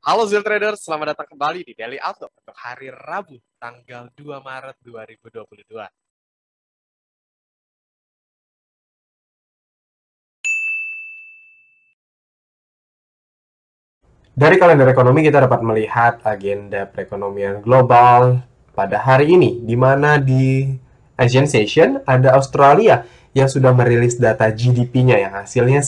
Halo Zil Trader, selamat datang kembali di Daily Outlook untuk hari Rabu, tanggal 2 Maret 2022. Dari kalender ekonomi kita dapat melihat agenda perekonomian global pada hari ini, di mana di Asian Session ada Australia yang sudah merilis data GDP-nya yang hasilnya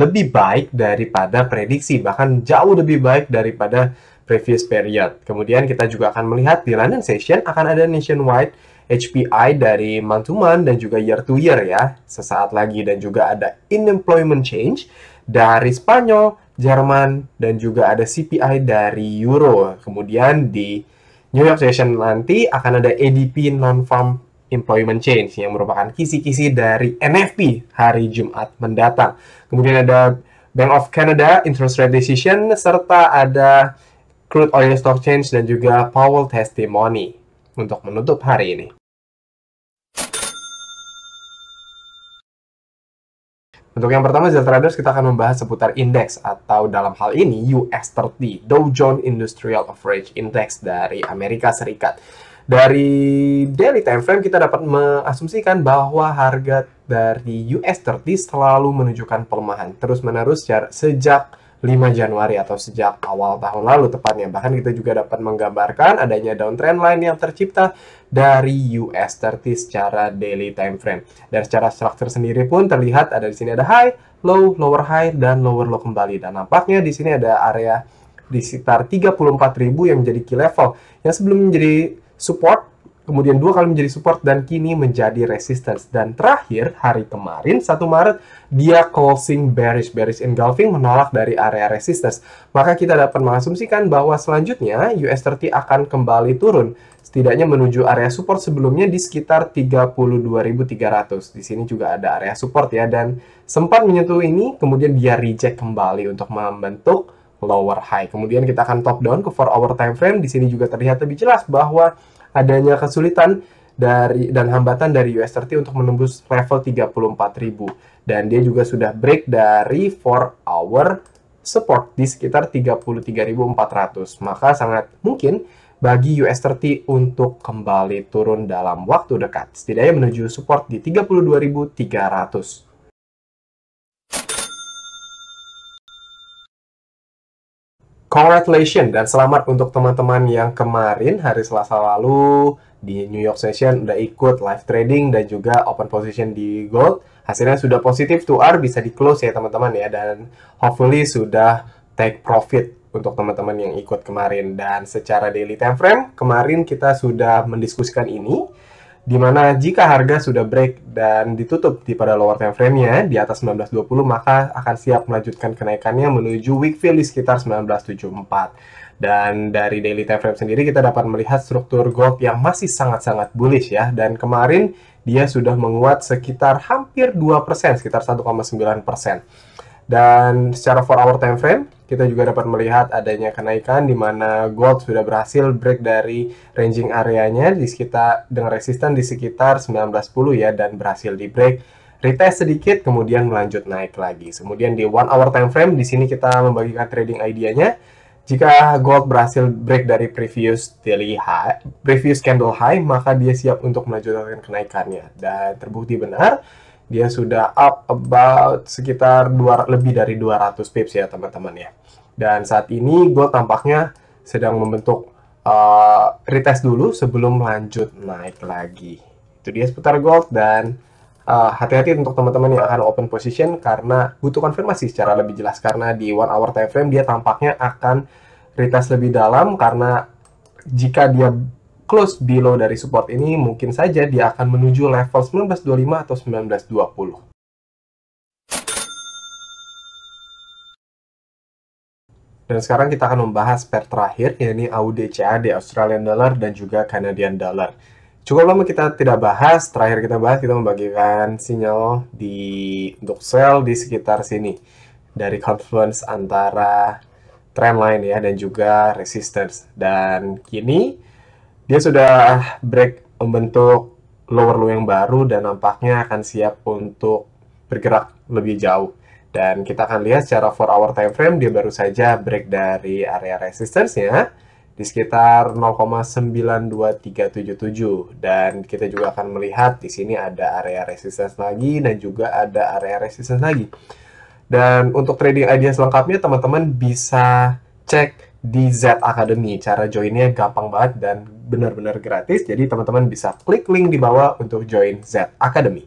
lebih baik daripada prediksi, bahkan jauh lebih baik daripada previous period. Kemudian kita juga akan melihat di London Session akan ada nationwide HPI dari month to month dan juga year to year ya, sesaat lagi dan juga ada unemployment change dari Spanyol, Jerman dan juga ada CPI dari Euro. Kemudian di New York Session nanti akan ada ADP non-farm Employment Change yang merupakan kisi-kisi dari NFP hari Jumat mendatang. Kemudian ada Bank of Canada Interest Rate Decision serta ada Crude Oil Stock Change dan juga Powell Testimony untuk menutup hari ini. Untuk yang pertama, Zell Traders, kita akan membahas seputar indeks atau dalam hal ini US30, Dow Jones Industrial Average Index dari Amerika Serikat. Dari daily time frame kita dapat mengasumsikan bahwa harga dari US 30 selalu menunjukkan pelemahan terus-menerus sejak 5 Januari atau sejak awal tahun lalu tepatnya. Bahkan kita juga dapat menggambarkan adanya downtrend line yang tercipta dari US 30 secara daily time frame. Dan secara struktur sendiri pun terlihat ada di sini ada high, low, lower high, dan lower low kembali. Dan nampaknya di sini ada area di sekitar 34.000 yang menjadi key level yang sebelum menjadi support, kemudian dua kali menjadi support, dan kini menjadi resistance. Dan terakhir, hari kemarin, 1 Maret, dia closing bearish. Bearish engulfing menolak dari area resistance. Maka kita dapat mengasumsikan bahwa selanjutnya US30 akan kembali turun setidaknya menuju area support sebelumnya di sekitar 32.300. Di sini juga ada area support ya dan sempat menyentuh ini kemudian dia reject kembali untuk membentuk lower high. Kemudian kita akan top down ke 4 hour time frame. Di sini juga terlihat lebih jelas bahwa adanya kesulitan dari dan hambatan dari US30 untuk menembus level 34.000 dan dia juga sudah break dari 4 hour support di sekitar 33.400. Maka sangat mungkin bagi US30 untuk kembali turun dalam waktu dekat, setidaknya menuju support di 32.300. Congratulations dan selamat untuk teman-teman yang kemarin hari Selasa lalu di New York Session udah ikut live trading dan juga open position di gold. Hasilnya sudah positif 2R bisa di close ya teman-teman ya dan hopefully sudah take profit untuk teman-teman yang ikut kemarin dan secara daily time frame kemarin kita sudah mendiskusikan ini di mana jika harga sudah break dan ditutup di pada lower time frame-nya di atas 1920 maka akan siap melanjutkan kenaikannya menuju week fill di sekitar 1974. Dan dari daily time frame sendiri kita dapat melihat struktur gold yang masih sangat-sangat bullish ya dan kemarin dia sudah menguat sekitar hampir 2%, sekitar 1,9%. Dan secara 4 hour time frame kita juga dapat melihat adanya kenaikan di mana gold sudah berhasil break dari ranging areanya di sekitar dengan resisten di sekitar 1910 ya dan berhasil di break retest sedikit kemudian melanjut naik lagi. Kemudian di one hour time frame di sini kita membagikan trading idenya. Jika gold berhasil break dari previous daily high, previous candle high, maka dia siap untuk melanjutkan kenaikannya dan terbukti benar dia sudah up about sekitar dua, lebih dari 200 pips ya teman-teman ya. Dan saat ini gold tampaknya sedang membentuk uh, retest dulu sebelum lanjut naik lagi. Itu dia seputar gold dan uh, hati-hati uh, untuk teman-teman yang akan open position karena butuh konfirmasi secara lebih jelas karena di one hour time frame dia tampaknya akan retest lebih dalam karena jika dia close below dari support ini mungkin saja dia akan menuju level 1925 atau 1920. Dan sekarang kita akan membahas pair terakhir, yaitu AUD CAD, Australian Dollar, dan juga Canadian Dollar. Cukup lama kita tidak bahas, terakhir kita bahas kita membagikan sinyal di untuk sell di sekitar sini. Dari confluence antara trendline ya, dan juga resistance. Dan kini dia sudah break membentuk lower low yang baru dan nampaknya akan siap untuk bergerak lebih jauh. Dan kita akan lihat secara 4 hour time frame dia baru saja break dari area resistance-nya di sekitar 0,92377 dan kita juga akan melihat di sini ada area resistance lagi dan juga ada area resistance lagi. Dan untuk trading idea selengkapnya teman-teman bisa cek di Z Academy. Cara joinnya gampang banget dan benar-benar gratis. Jadi teman-teman bisa klik link di bawah untuk join Z Academy.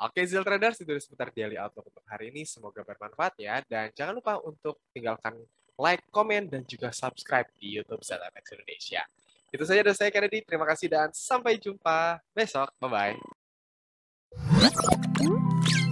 Oke, Zil Traders, itu seputar daily outlook untuk hari ini. Semoga bermanfaat ya. Dan jangan lupa untuk tinggalkan like, komen, dan juga subscribe di YouTube ZMX Indonesia. Itu saja dari saya, Kennedy. Terima kasih dan sampai jumpa besok. Bye-bye. Thank you.